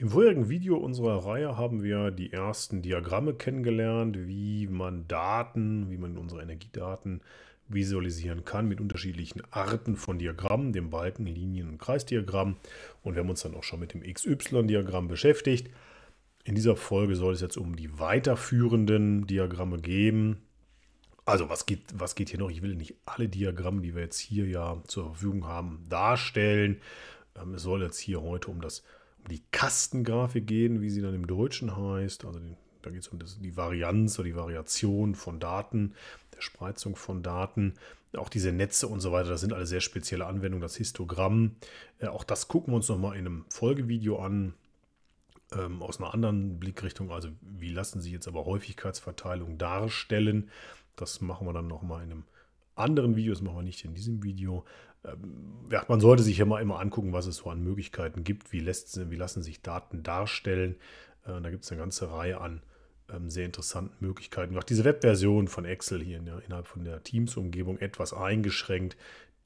Im vorherigen Video unserer Reihe haben wir die ersten Diagramme kennengelernt, wie man Daten, wie man unsere Energiedaten visualisieren kann mit unterschiedlichen Arten von Diagrammen, dem Balken, Linien und Kreisdiagramm. Und wir haben uns dann auch schon mit dem XY-Diagramm beschäftigt. In dieser Folge soll es jetzt um die weiterführenden Diagramme gehen. Also was geht, was geht hier noch? Ich will nicht alle Diagramme, die wir jetzt hier ja zur Verfügung haben, darstellen. Ähm, es soll jetzt hier heute um das um die Kastengrafik gehen, wie sie dann im Deutschen heißt. Also die, da geht es um das, die Varianz oder die Variation von Daten, der Spreizung von Daten. Auch diese Netze und so weiter, das sind alle sehr spezielle Anwendungen. Das Histogramm, äh, auch das gucken wir uns nochmal in einem Folgevideo an ähm, aus einer anderen Blickrichtung. Also wie lassen sie jetzt aber Häufigkeitsverteilung darstellen? Das machen wir dann nochmal in einem anderen Videos machen wir nicht in diesem Video. Ähm, ja, man sollte sich ja mal immer angucken, was es so an Möglichkeiten gibt, wie, lässt, wie lassen sich Daten darstellen. Äh, da gibt es eine ganze Reihe an ähm, sehr interessanten Möglichkeiten. Auch diese Webversion von Excel hier innerhalb von der Teams-Umgebung etwas eingeschränkt.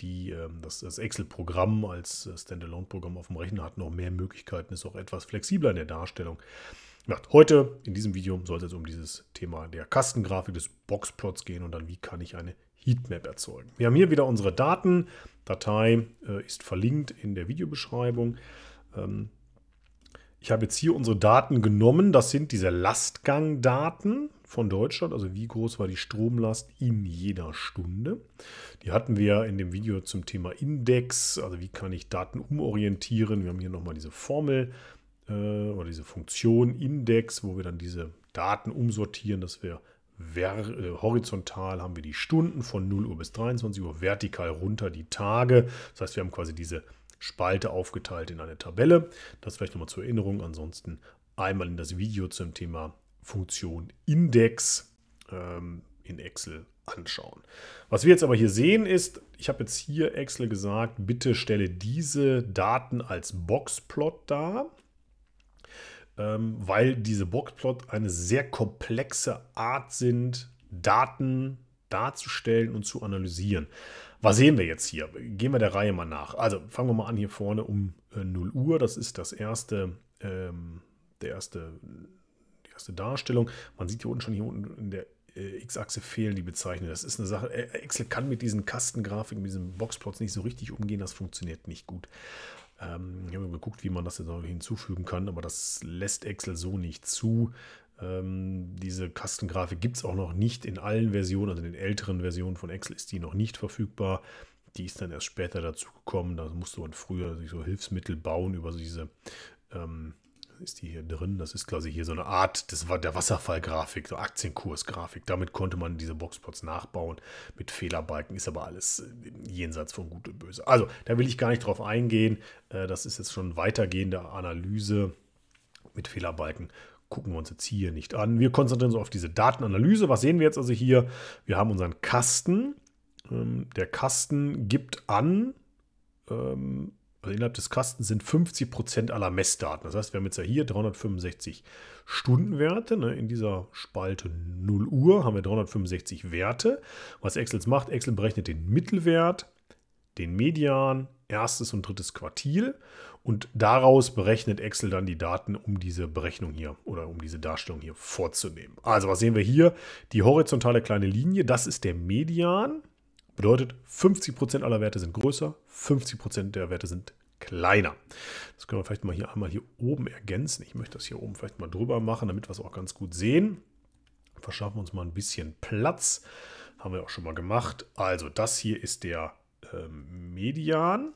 Die, ähm, das, das Excel-Programm als äh, Standalone-Programm auf dem Rechner hat noch mehr Möglichkeiten, ist auch etwas flexibler in der Darstellung. Heute in diesem Video soll es jetzt um dieses Thema der Kastengrafik des Boxplots gehen und dann, wie kann ich eine Heatmap erzeugen. Wir haben hier wieder unsere Daten. Datei äh, ist verlinkt in der Videobeschreibung. Ähm, ich habe jetzt hier unsere Daten genommen. Das sind diese Lastgangdaten von Deutschland. Also wie groß war die Stromlast in jeder Stunde. Die hatten wir in dem Video zum Thema Index. Also wie kann ich Daten umorientieren. Wir haben hier nochmal diese Formel äh, oder diese Funktion Index, wo wir dann diese Daten umsortieren, dass wir äh, horizontal haben wir die Stunden von 0 Uhr bis 23 Uhr, vertikal runter die Tage. Das heißt, wir haben quasi diese Spalte aufgeteilt in eine Tabelle. Das vielleicht nochmal zur Erinnerung. Ansonsten einmal in das Video zum Thema Funktion Index ähm, in Excel anschauen. Was wir jetzt aber hier sehen ist, ich habe jetzt hier Excel gesagt, bitte stelle diese Daten als Boxplot dar. Ähm, weil diese Boxplot eine sehr komplexe Art sind, Daten darzustellen und zu analysieren. Was sehen wir jetzt hier? Gehen wir der Reihe mal nach. Also fangen wir mal an hier vorne um äh, 0 Uhr. Das ist das erste, ähm, der erste, die erste Darstellung. Man sieht hier unten schon hier unten in der äh, X-Achse fehlen die Bezeichnungen. Das ist eine Sache. Äh, Excel kann mit diesen Kastengrafiken, mit diesen Boxplots nicht so richtig umgehen. Das funktioniert nicht gut. Ähm, ich habe mal geguckt, wie man das jetzt auch hinzufügen kann, aber das lässt Excel so nicht zu. Ähm, diese Kastengrafik gibt es auch noch nicht in allen Versionen, also in den älteren Versionen von Excel ist die noch nicht verfügbar. Die ist dann erst später dazu gekommen. Da musste man früher sich so Hilfsmittel bauen über diese ähm, ist die hier drin. Das ist quasi hier so eine Art des, der Wasserfallgrafik, so Aktienkursgrafik. Damit konnte man diese Boxplots nachbauen mit Fehlerbalken, ist aber alles äh, jenseits von Gut und Böse. Also, da will ich gar nicht drauf eingehen. Äh, das ist jetzt schon weitergehende Analyse mit Fehlerbalken. Gucken wir uns jetzt hier nicht an. Wir konzentrieren uns auf diese Datenanalyse. Was sehen wir jetzt also hier? Wir haben unseren Kasten. Ähm, der Kasten gibt an, ähm, also innerhalb des Kastens sind 50% aller Messdaten. Das heißt, wir haben jetzt ja hier 365 Stundenwerte. Ne? In dieser Spalte 0 Uhr haben wir 365 Werte. Was Excel jetzt macht, Excel berechnet den Mittelwert, den Median, erstes und drittes Quartil und daraus berechnet Excel dann die Daten, um diese Berechnung hier oder um diese Darstellung hier vorzunehmen. Also was sehen wir hier? Die horizontale kleine Linie, das ist der Median. Bedeutet, 50% aller Werte sind größer, 50% der Werte sind kleiner. Das können wir vielleicht mal hier einmal hier oben ergänzen. Ich möchte das hier oben vielleicht mal drüber machen, damit wir es auch ganz gut sehen. Verschaffen wir uns mal ein bisschen Platz. Haben wir auch schon mal gemacht. Also das hier ist der äh, Median.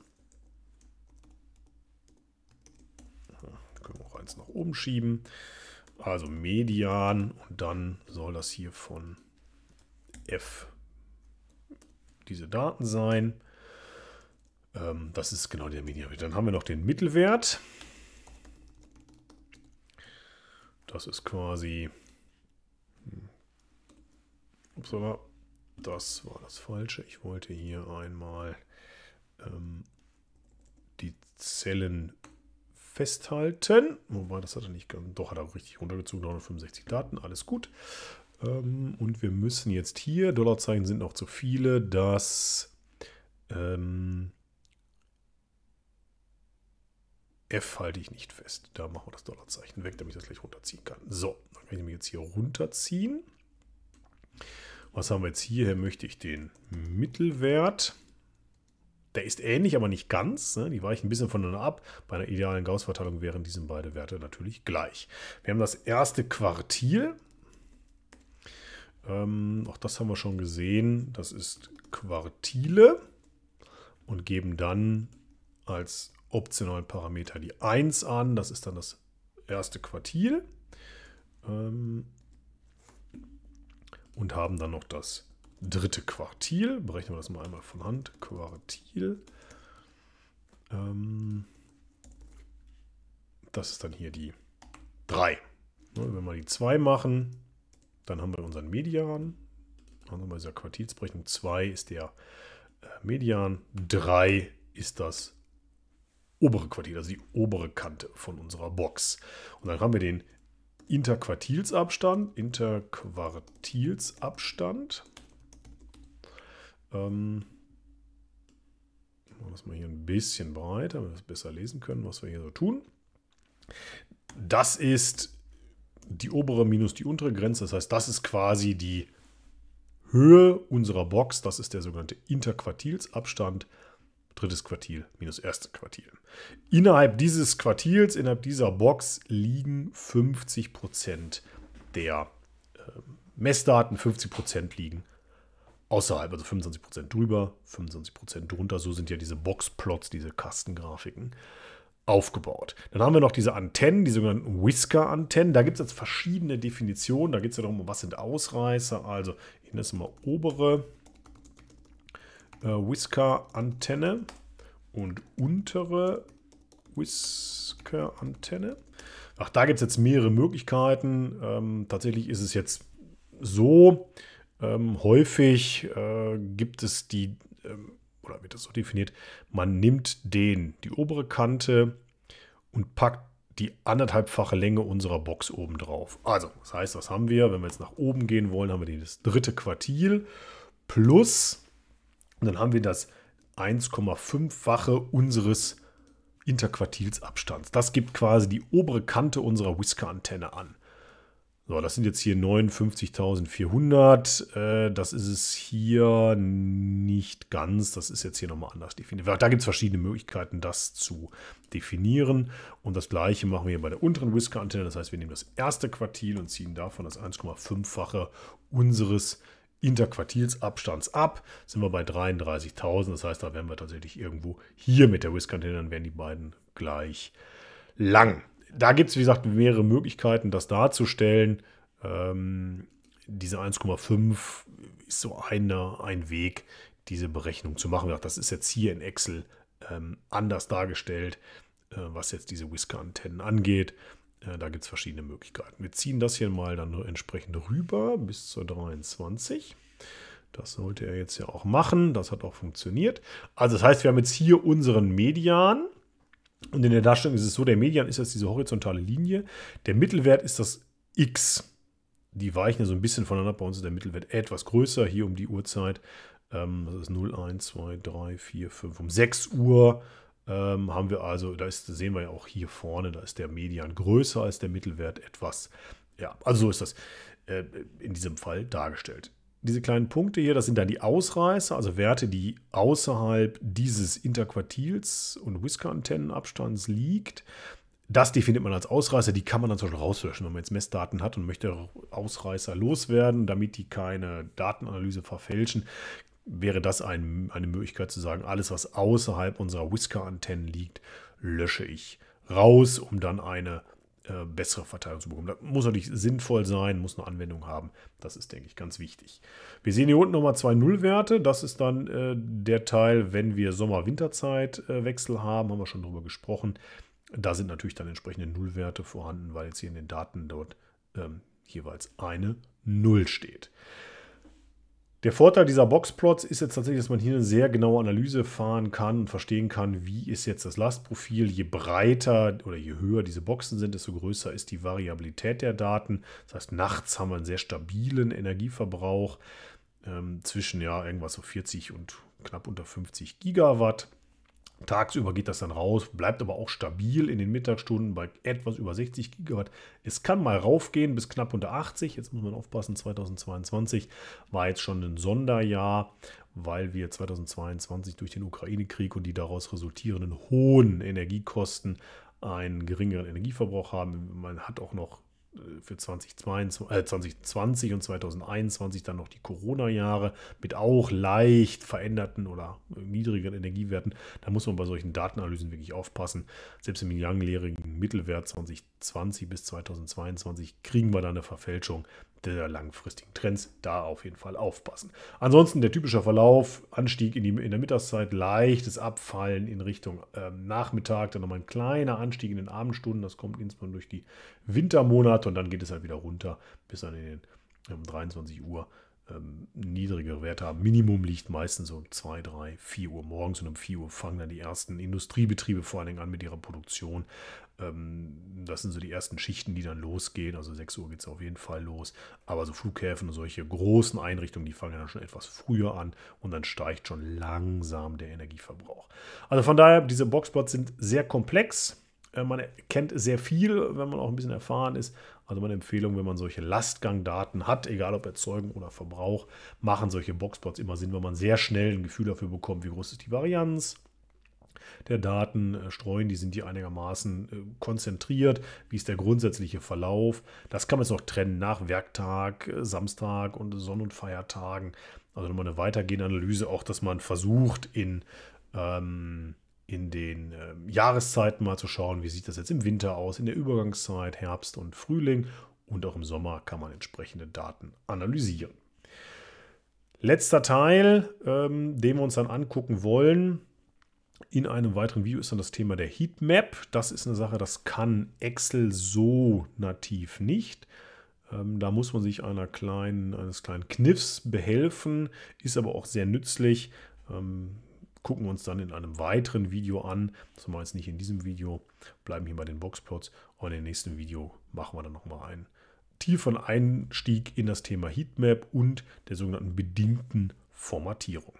Ja, hm, können wir auch eins nach oben schieben. Also Median und dann soll das hier von f diese Daten sein. Ähm, das ist genau der Media. Dann haben wir noch den Mittelwert. Das ist quasi... Hm, Upsala, das war das Falsche. Ich wollte hier einmal ähm, die Zellen festhalten. Wobei, das hat er nicht Doch, hat er richtig runtergezogen. 965 Daten, alles gut. Ähm, und wir müssen jetzt hier, Dollarzeichen sind noch zu viele, das ähm, F halte ich nicht fest. Da machen wir das Dollarzeichen weg, damit ich das gleich runterziehen kann. So, dann kann ich nämlich jetzt hier runterziehen. Was haben wir jetzt hier? Hier möchte ich den Mittelwert. Der ist ähnlich, aber nicht ganz. Ne? Die weichen ein bisschen voneinander ab. Bei einer idealen Gauss-Verteilung wären diese beiden Werte natürlich gleich. Wir haben das erste Quartil. Ähm, auch das haben wir schon gesehen. Das ist Quartile und geben dann als optionalen Parameter die 1 an. Das ist dann das erste Quartil. Ähm, und haben dann noch das dritte Quartil. Berechnen wir das mal einmal von Hand. Quartil. Ähm, das ist dann hier die 3. Ne, wenn wir die 2 machen, dann haben wir unseren Median. Also bei dieser Quartilsberechnung 2 ist der äh, Median, 3 ist das obere Quartil, also die obere Kante von unserer Box. Und dann haben wir den Interquartilsabstand, Interquartilsabstand. Ähm, machen wir das mal hier ein bisschen breiter, damit wir es besser lesen können, was wir hier so tun. Das ist die obere minus die untere Grenze. Das heißt, das ist quasi die Höhe unserer Box. Das ist der sogenannte Interquartilsabstand. Drittes Quartil minus erstes Quartil. Innerhalb dieses Quartils, innerhalb dieser Box liegen 50% der äh, Messdaten, 50% liegen außerhalb, also 25% drüber, 25% drunter. So sind ja diese Boxplots, diese Kastengrafiken aufgebaut. Dann haben wir noch diese Antennen, die sogenannten Whisker-Antennen. Da gibt es jetzt verschiedene Definitionen. Da geht es ja darum, was sind Ausreißer. Also, ich nenne es mal obere äh, Whisker-Antenne und untere Whisker-Antenne. Ach, da gibt es jetzt mehrere Möglichkeiten. Ähm, tatsächlich ist es jetzt so, ähm, häufig äh, gibt es die ähm, oder wird das so definiert, man nimmt den, die obere Kante und packt die anderthalbfache Länge unserer Box oben drauf. Also, das heißt, was haben wir? Wenn wir jetzt nach oben gehen wollen, haben wir das dritte Quartil plus, dann haben wir das 1,5-fache unseres Interquartilsabstands. Das gibt quasi die obere Kante unserer Whisker-Antenne an. So, das sind jetzt hier 59.400. Äh, das ist es hier nicht ganz. Das ist jetzt hier nochmal anders definiert. Da gibt es verschiedene Möglichkeiten, das zu definieren. Und das gleiche machen wir hier bei der unteren Whisker-Antenne. Das heißt, wir nehmen das erste Quartil und ziehen davon das 1,5-fache unseres Interquartilsabstands ab. Sind wir bei 33.000. Das heißt, da wären wir tatsächlich irgendwo hier mit der Whisker-Antenne. Dann wären die beiden gleich lang da gibt es, wie gesagt, mehrere Möglichkeiten, das darzustellen. Ähm, diese 1,5 ist so eine, ein Weg, diese Berechnung zu machen. Das ist jetzt hier in Excel ähm, anders dargestellt, äh, was jetzt diese Whisker-Antennen angeht. Äh, da gibt es verschiedene Möglichkeiten. Wir ziehen das hier mal dann entsprechend rüber bis zur 23. Das sollte er jetzt ja auch machen. Das hat auch funktioniert. Also das heißt, wir haben jetzt hier unseren Median und in der Darstellung ist es so, der Median ist jetzt diese horizontale Linie, der Mittelwert ist das x. Die weichen ja so ein bisschen voneinander. Bei uns ist der Mittelwert etwas größer, hier um die Uhrzeit. Ähm, das ist 0, 1, 2, 3, 4, 5. Um 6 Uhr ähm, haben wir also, da ist, sehen wir ja auch hier vorne, da ist der Median größer als der Mittelwert etwas. Ja, also so ist das äh, in diesem Fall dargestellt diese kleinen Punkte hier, das sind dann die Ausreißer, also Werte, die außerhalb dieses Interquartils- und Whisker-Antennenabstands liegt. Das definiert man als Ausreißer, die kann man dann zum Beispiel rauslöschen, wenn man jetzt Messdaten hat und möchte Ausreißer loswerden, damit die keine Datenanalyse verfälschen. Wäre das ein, eine Möglichkeit zu sagen, alles, was außerhalb unserer Whisker-Antennen liegt, lösche ich raus, um dann eine äh, bessere Verteilung zu bekommen. Das muss natürlich sinnvoll sein, muss eine Anwendung haben. Das ist, denke ich, ganz wichtig. Wir sehen hier unten nochmal zwei Nullwerte. Das ist dann äh, der Teil, wenn wir Sommer-Winterzeit-Wechsel haben, haben wir schon darüber gesprochen. Da sind natürlich dann entsprechende Nullwerte vorhanden, weil jetzt hier in den Daten dort ähm, jeweils eine Null steht. Der Vorteil dieser Boxplots ist jetzt tatsächlich, dass man hier eine sehr genaue Analyse fahren kann und verstehen kann, wie ist jetzt das Lastprofil. Je breiter oder je höher diese Boxen sind, desto größer ist die Variabilität der Daten. Das heißt, nachts haben wir einen sehr stabilen Energieverbrauch ähm, zwischen ja irgendwas so 40 und knapp unter 50 Gigawatt. Tagsüber geht das dann raus, bleibt aber auch stabil in den Mittagsstunden bei etwas über 60 Gigawatt. Es kann mal raufgehen bis knapp unter 80. Jetzt muss man aufpassen, 2022 war jetzt schon ein Sonderjahr, weil wir 2022 durch den Ukraine-Krieg und die daraus resultierenden hohen Energiekosten einen geringeren Energieverbrauch haben. Man hat auch noch für 2022, äh 2020 und 2021 dann noch die Corona-Jahre mit auch leicht veränderten oder niedrigeren Energiewerten. Da muss man bei solchen Datenanalysen wirklich aufpassen. Selbst im langjährigen Mittelwert 2020 bis 2022 kriegen wir da eine Verfälschung der langfristigen Trends da auf jeden Fall aufpassen. Ansonsten der typische Verlauf, Anstieg in, die, in der Mittagszeit, leichtes Abfallen in Richtung ähm, Nachmittag, dann nochmal ein kleiner Anstieg in den Abendstunden, das kommt insbesondere durch die Wintermonate und dann geht es halt wieder runter bis dann in den ähm, 23 Uhr ähm, niedrigere Werte haben. Minimum liegt meistens um 2, 3, 4 Uhr morgens und um 4 Uhr fangen dann die ersten Industriebetriebe vor allen Dingen an mit ihrer Produktion. Ähm, das sind so die ersten Schichten, die dann losgehen. Also 6 Uhr geht es auf jeden Fall los. Aber so Flughäfen und solche großen Einrichtungen, die fangen dann schon etwas früher an und dann steigt schon langsam der Energieverbrauch. Also von daher, diese Boxplots sind sehr komplex äh, man kennt sehr viel, wenn man auch ein bisschen erfahren ist. Also meine Empfehlung, wenn man solche Lastgangdaten hat, egal ob Erzeugung oder Verbrauch, machen solche Boxplots immer Sinn, weil man sehr schnell ein Gefühl dafür bekommt, wie groß ist die Varianz der Daten äh, streuen, die sind die einigermaßen äh, konzentriert, wie ist der grundsätzliche Verlauf. Das kann man jetzt noch trennen nach Werktag, Samstag und Sonn- und Feiertagen. Also nochmal eine weitergehende Analyse, auch dass man versucht in... Ähm, in den äh, Jahreszeiten mal zu schauen, wie sieht das jetzt im Winter aus, in der Übergangszeit, Herbst und Frühling und auch im Sommer kann man entsprechende Daten analysieren. Letzter Teil, ähm, den wir uns dann angucken wollen, in einem weiteren Video ist dann das Thema der Heatmap. Das ist eine Sache, das kann Excel so nativ nicht. Ähm, da muss man sich einer kleinen, eines kleinen Kniffs behelfen, ist aber auch sehr nützlich. Ähm, gucken uns dann in einem weiteren Video an. Zumal machen jetzt nicht in diesem Video, bleiben hier bei den Boxplots und im nächsten Video machen wir dann nochmal einen tiefen Einstieg in das Thema Heatmap und der sogenannten bedingten Formatierung.